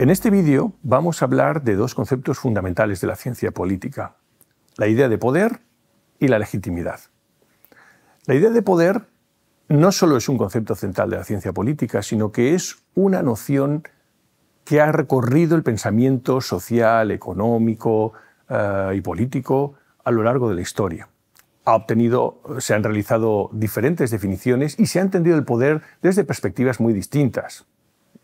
En este vídeo vamos a hablar de dos conceptos fundamentales de la ciencia política, la idea de poder y la legitimidad. La idea de poder no solo es un concepto central de la ciencia política, sino que es una noción que ha recorrido el pensamiento social, económico eh, y político a lo largo de la historia. se han realizado diferentes definiciones y se ha entendido el poder desde perspectivas muy distintas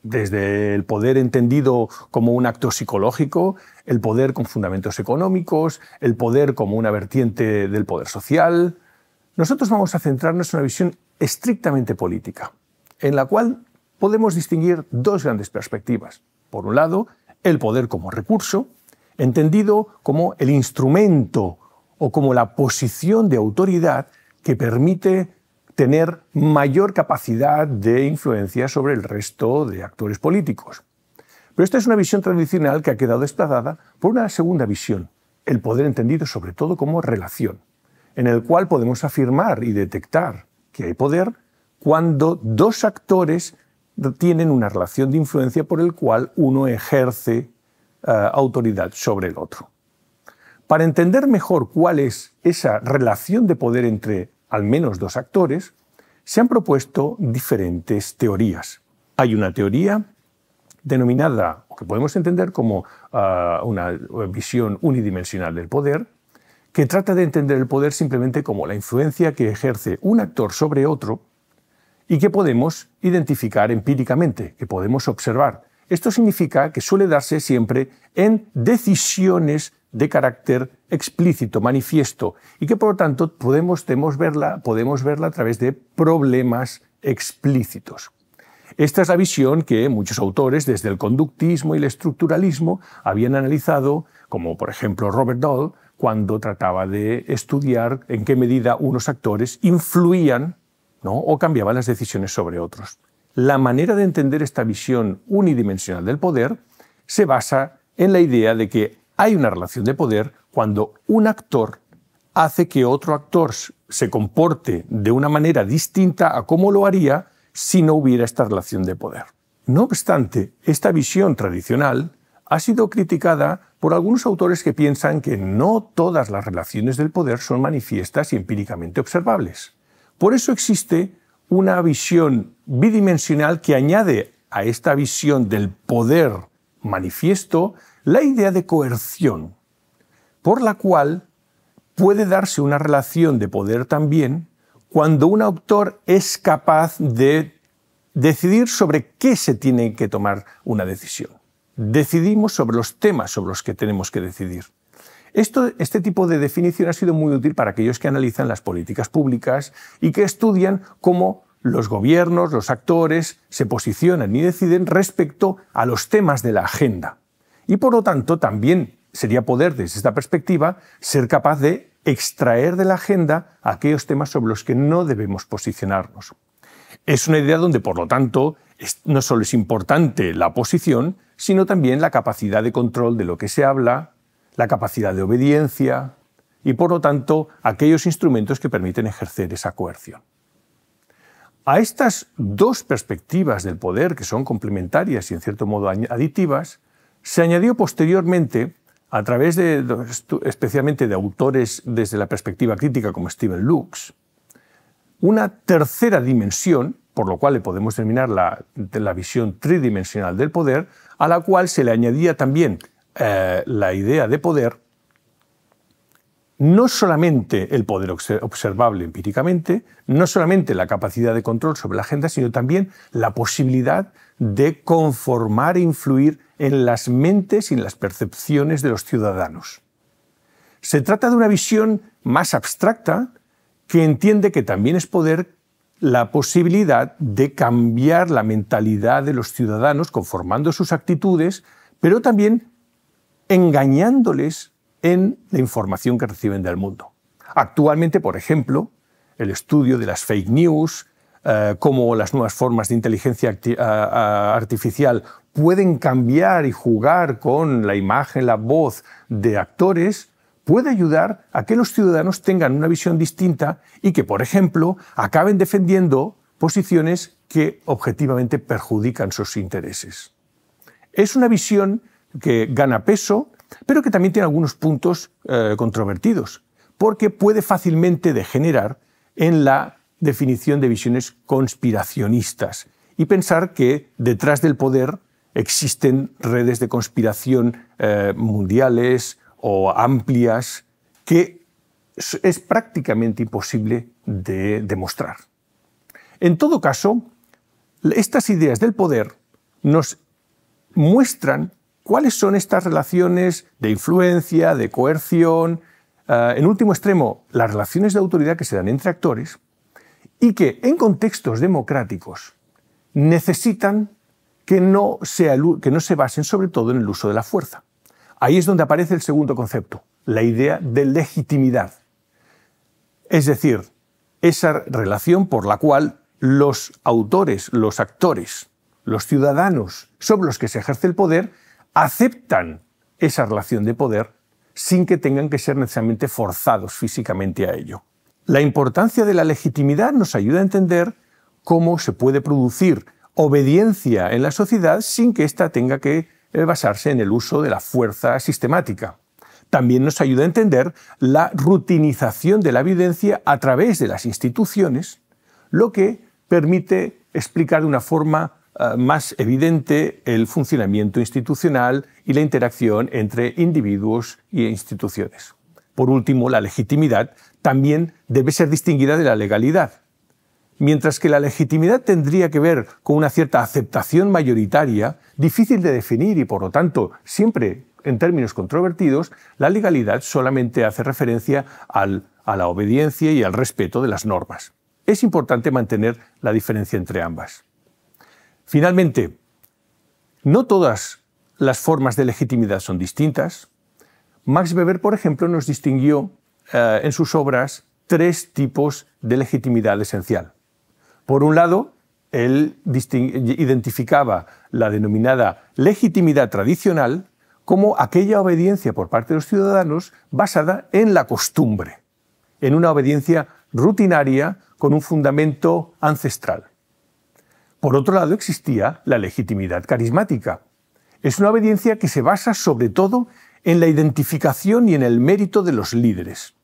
desde el poder entendido como un acto psicológico, el poder con fundamentos económicos, el poder como una vertiente del poder social. Nosotros vamos a centrarnos en una visión estrictamente política, en la cual podemos distinguir dos grandes perspectivas. Por un lado, el poder como recurso, entendido como el instrumento o como la posición de autoridad que permite tener mayor capacidad de influencia sobre el resto de actores políticos. Pero esta es una visión tradicional que ha quedado desplazada por una segunda visión, el poder entendido sobre todo como relación, en el cual podemos afirmar y detectar que hay poder cuando dos actores tienen una relación de influencia por el cual uno ejerce eh, autoridad sobre el otro. Para entender mejor cuál es esa relación de poder entre al menos dos actores, se han propuesto diferentes teorías. Hay una teoría denominada, o que podemos entender como ah, una visión unidimensional del poder, que trata de entender el poder simplemente como la influencia que ejerce un actor sobre otro y que podemos identificar empíricamente, que podemos observar. Esto significa que suele darse siempre en decisiones de carácter explícito, manifiesto, y que por lo tanto podemos, verla, podemos verla a través de problemas explícitos. Esta es la visión que muchos autores, desde el conductismo y el estructuralismo, habían analizado, como por ejemplo Robert Dahl, cuando trataba de estudiar en qué medida unos actores influían ¿no? o cambiaban las decisiones sobre otros. La manera de entender esta visión unidimensional del poder se basa en la idea de que hay una relación de poder cuando un actor hace que otro actor se comporte de una manera distinta a cómo lo haría si no hubiera esta relación de poder. No obstante, esta visión tradicional ha sido criticada por algunos autores que piensan que no todas las relaciones del poder son manifiestas y empíricamente observables. Por eso existe una visión bidimensional que añade a esta visión del poder manifiesto la idea de coerción, por la cual puede darse una relación de poder también cuando un autor es capaz de decidir sobre qué se tiene que tomar una decisión. Decidimos sobre los temas sobre los que tenemos que decidir. este tipo de definición ha sido muy útil para aquellos que analizan las políticas públicas y que estudian cómo los gobiernos, los actores, se posicionan y deciden respecto a los temas de la agenda. Y por lo tanto, también sería poder, desde esta perspectiva, ser capaz de extraer de la agenda aquellos temas sobre los que no debemos posicionarnos. Es una idea donde, por lo tanto, no solo es importante la posición, sino también la capacidad de control de lo que se habla, la capacidad de obediencia y, por lo tanto, aquellos instrumentos que permiten ejercer esa coerción. A estas dos perspectivas del poder, que son complementarias y en cierto modo aditivas, se añadió posteriormente, a través de, especialmente de autores desde la perspectiva crítica como Steven Lux, una tercera dimensión, por lo cual le podemos denominar la, visión tridimensional del poder, a la cual se le añadía también eh, la idea de poder no solamente el poder observable empíricamente, no solamente la capacidad de control sobre la agenda, sino también la posibilidad de conformar e influir en las mentes y en las percepciones de los ciudadanos. Se trata de una visión más abstracta que entiende que también es poder la posibilidad de cambiar la mentalidad de los ciudadanos conformando sus actitudes, pero también engañándoles en la información que reciben del mundo. Actualmente, por ejemplo, el estudio de las fake news, ...como eh, cómo las nuevas formas de inteligencia artificial pueden cambiar y jugar con la imagen, la voz de actores, puede ayudar a que los ciudadanos tengan una visión distinta y que, por ejemplo, acaben defendiendo posiciones que objetivamente perjudican sus intereses. Es una visión que gana peso pero que también tiene algunos puntos eh, controvertidos, porque puede fácilmente degenerar en la definición de visiones conspiracionistas y pensar que detrás del poder existen redes de conspiración eh, mundiales o amplias que es prácticamente imposible de demostrar. En todo caso, estas ideas del poder nos muestran ¿Cuáles son estas relaciones de influencia, de coerción? Eh, en último extremo, las relaciones de autoridad que se dan entre actores y que en contextos democráticos necesitan que no se basen sobre todo en el uso de la fuerza. Ahí es donde aparece el segundo concepto, la idea de legitimidad. Es decir, esa relación por la cual los autores, los actores, los ciudadanos sobre los que se ejerce el poder aceptan esa relación de poder sin que tengan que ser necesariamente forzados físicamente a ello. La importancia de la legitimidad nos ayuda a entender cómo se puede producir obediencia en la sociedad sin que ésta tenga que eh, basarse en el uso de la fuerza sistemática. También nos ayuda a entender la rutinización de la evidencia a través de las instituciones, lo que permite explicar de una forma eh, más evidente el funcionamiento institucional y la interacción entre individuos e instituciones. Por último, la legitimidad también debe ser distinguida de la legalidad. Mientras que la legitimidad tendría que ver con una cierta aceptación mayoritaria, difícil de definir y por lo tanto siempre en términos controvertidos, la legalidad solamente hace referencia a la obediencia y al respeto de las normas. Es importante mantener la diferencia entre ambas. Finalmente, no todas las formas de legitimidad son distintas. Max Weber, por ejemplo, nos distinguió eh, en sus obras tres tipos de legitimidad esencial. Por un lado, él identificaba la denominada legitimidad tradicional como aquella obediencia por parte de los ciudadanos basada en la costumbre, en una obediencia rutinaria con un fundamento ancestral. Por otro lado, existía la legitimidad carismática. Es una obediencia que se basa sobre todo en la identificación y en el mérito de los líderes,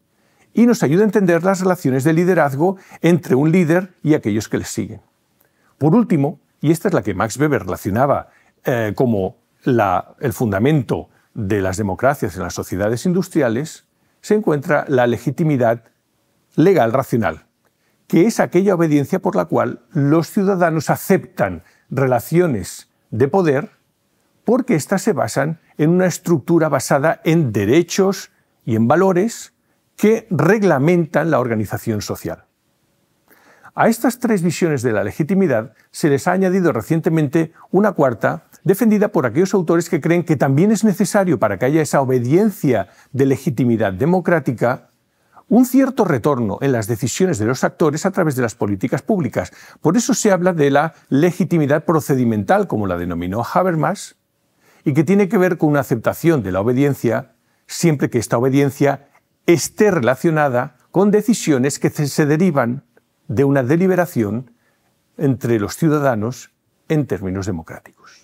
y nos ayuda a entender las relaciones de liderazgo entre un líder y aquellos que le siguen. Por último, y esta es la que Max Weber relacionaba eh, como el fundamento de las democracias en las sociedades industriales, se encuentra la legitimidad legal racional, que es aquella obediencia por la cual los ciudadanos aceptan relaciones de poder porque éstas se basan en una estructura basada en derechos y en valores que reglamentan la organización social. A estas tres visiones de la legitimidad se les ha añadido recientemente una cuarta, defendida por aquellos autores que creen que también es necesario para que haya esa obediencia de legitimidad democrática un cierto retorno en las decisiones de los actores a través de las políticas públicas. Por eso se habla de la legitimidad procedimental, como la denominó Habermas, y que tiene que ver con una aceptación de la obediencia siempre que esta obediencia esté relacionada con decisiones que se derivan de una deliberación entre los ciudadanos en términos democráticos.